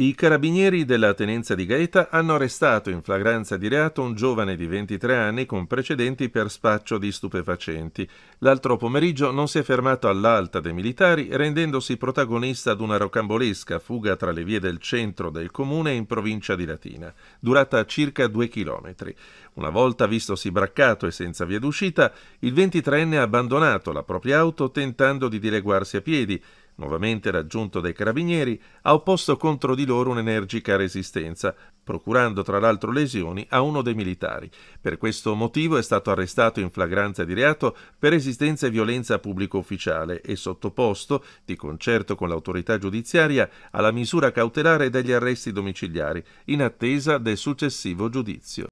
I carabinieri della tenenza di Gaeta hanno arrestato in flagranza di reato un giovane di 23 anni con precedenti per spaccio di stupefacenti. L'altro pomeriggio non si è fermato all'alta dei militari, rendendosi protagonista ad una rocambolesca fuga tra le vie del centro del comune in provincia di Latina, durata circa due chilometri. Una volta vistosi braccato e senza via d'uscita, il 23enne ha abbandonato la propria auto tentando di dileguarsi a piedi nuovamente raggiunto dai carabinieri, ha opposto contro di loro un'energica resistenza, procurando tra l'altro lesioni a uno dei militari. Per questo motivo è stato arrestato in flagranza di reato per resistenza e violenza a pubblico ufficiale e sottoposto, di concerto con l'autorità giudiziaria, alla misura cautelare degli arresti domiciliari, in attesa del successivo giudizio.